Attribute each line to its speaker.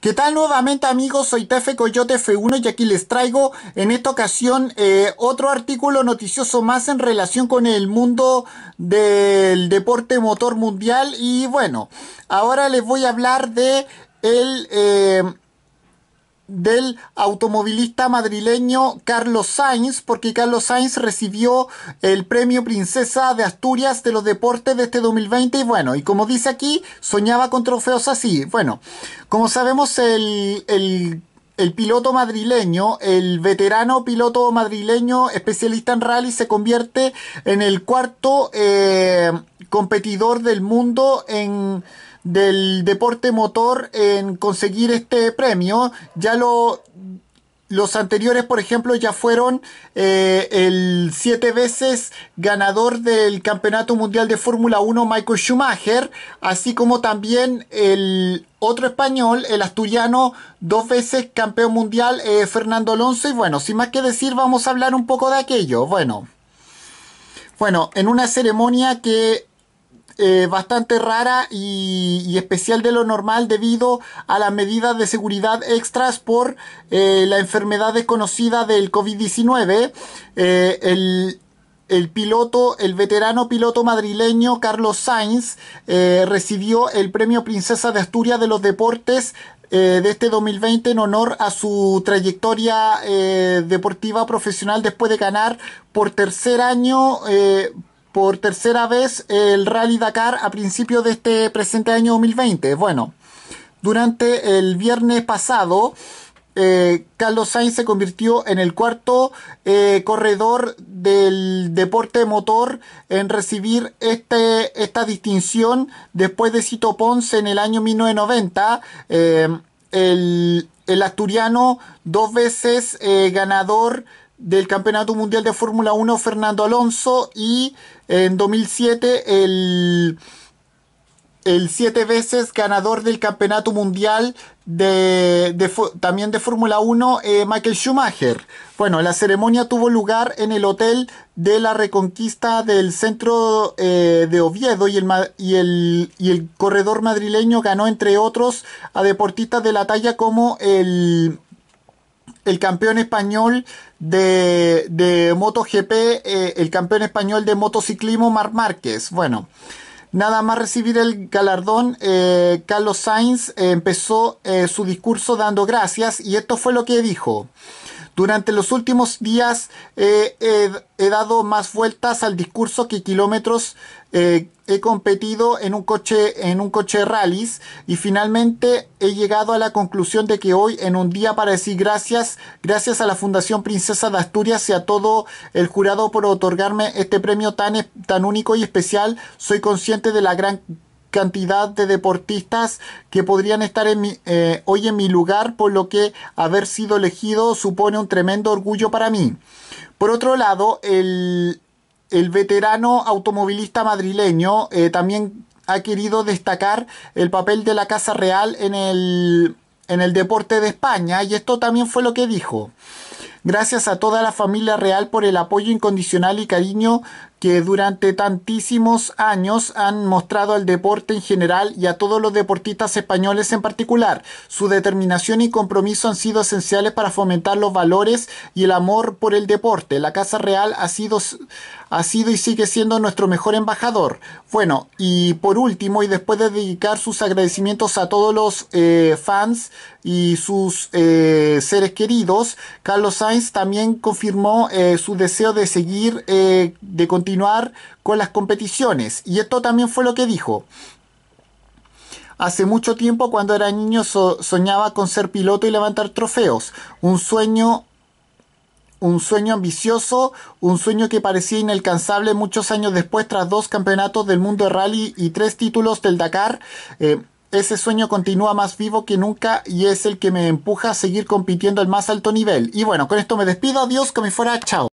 Speaker 1: ¿Qué tal nuevamente amigos? Soy Tefe Coyote F1 y aquí les traigo en esta ocasión eh, otro artículo noticioso más en relación con el mundo del deporte motor mundial y bueno, ahora les voy a hablar de el... Eh, del automovilista madrileño Carlos Sainz, porque Carlos Sainz recibió el premio Princesa de Asturias de los Deportes de este 2020. Y bueno, y como dice aquí, soñaba con trofeos así. Bueno, como sabemos, el, el el piloto madrileño, el veterano piloto madrileño especialista en rally, se convierte en el cuarto eh, competidor del mundo en del deporte motor en conseguir este premio. Ya lo los anteriores, por ejemplo, ya fueron eh, el siete veces ganador del Campeonato Mundial de Fórmula 1 Michael Schumacher, así como también el otro español, el asturiano, dos veces campeón mundial eh, Fernando Alonso. Y bueno, sin más que decir, vamos a hablar un poco de aquello. Bueno. Bueno, en una ceremonia que eh, bastante rara y, especial de lo normal debido a las medidas de seguridad extras por eh, la enfermedad desconocida del COVID-19. Eh, el, piloto, el veterano piloto madrileño Carlos Sainz recibió el premio Princesa de Asturias de los Deportes de este 2020 en honor a su trayectoria deportiva profesional después de ganar por tercer año, por tercera vez el Rally Dakar a principios de este presente año 2020. Bueno, durante el viernes pasado, eh, Carlos Sainz se convirtió en el cuarto eh, corredor del deporte motor en recibir este, esta distinción después de Cito Ponce en el año 1990. Eh, el, el, asturiano, dos veces ganador del Campeonato Mundial de Fórmula 1 Fernando Alonso y en 2007 el, el siete veces ganador del Campeonato Mundial de, también de Fórmula 1 eh, Michael Schumacher. Bueno, la ceremonia tuvo lugar en el Hotel de la Reconquista del centro eh, de Oviedo y, el, y el corredor madrileño ganó entre otros a deportistas de la talla como el el campeón español de, MotoGP, eh, el campeón español de motociclismo Mar Márquez. Bueno, nada más recibir el galardón, eh, Carlos Sainz eh, empezó su discurso dando gracias y esto fue lo que dijo. Durante los últimos días eh, he, dado más vueltas al discurso que kilómetros eh, he competido en un coche en un coche rallies y finalmente he llegado a la conclusión de que hoy en un día para decir gracias gracias a la Fundación Princesa de Asturias y a todo el jurado por otorgarme este premio tan tan único y especial soy consciente de la gran cantidad de deportistas que podrían estar en eh, hoy en mi lugar, por lo que haber sido elegido supone un tremendo orgullo para mí. Por otro lado, el, veterano automovilista madrileño eh, también ha querido destacar el papel de la Casa Real en el, en el deporte de España y esto también fue lo que dijo. Gracias a toda la familia real por el apoyo incondicional y cariño que durante tantísimos años han mostrado al deporte en general y a todos los deportistas españoles en particular. Su determinación y compromiso han sido esenciales para fomentar los valores y el amor por el deporte. La Casa Real ha sido, ha sido y sigue siendo nuestro mejor embajador. Bueno, y por último, y después de dedicar sus agradecimientos a todos los eh, fans y sus eh, seres queridos, Carlos Sainz también confirmó eh, su deseo de seguir, de continuar continuar con las competiciones. Y esto también fue lo que dijo. Hace mucho tiempo cuando era niño soñaba con ser piloto y levantar trofeos. Un sueño un sueño ambicioso, un sueño que parecía inalcanzable muchos años después tras dos campeonatos del mundo de rally y tres títulos del Dakar. Eh, ese sueño continúa más vivo que nunca y es el que me empuja a seguir compitiendo al más alto nivel. Y bueno, con esto me despido, adiós, que me fuera, chao.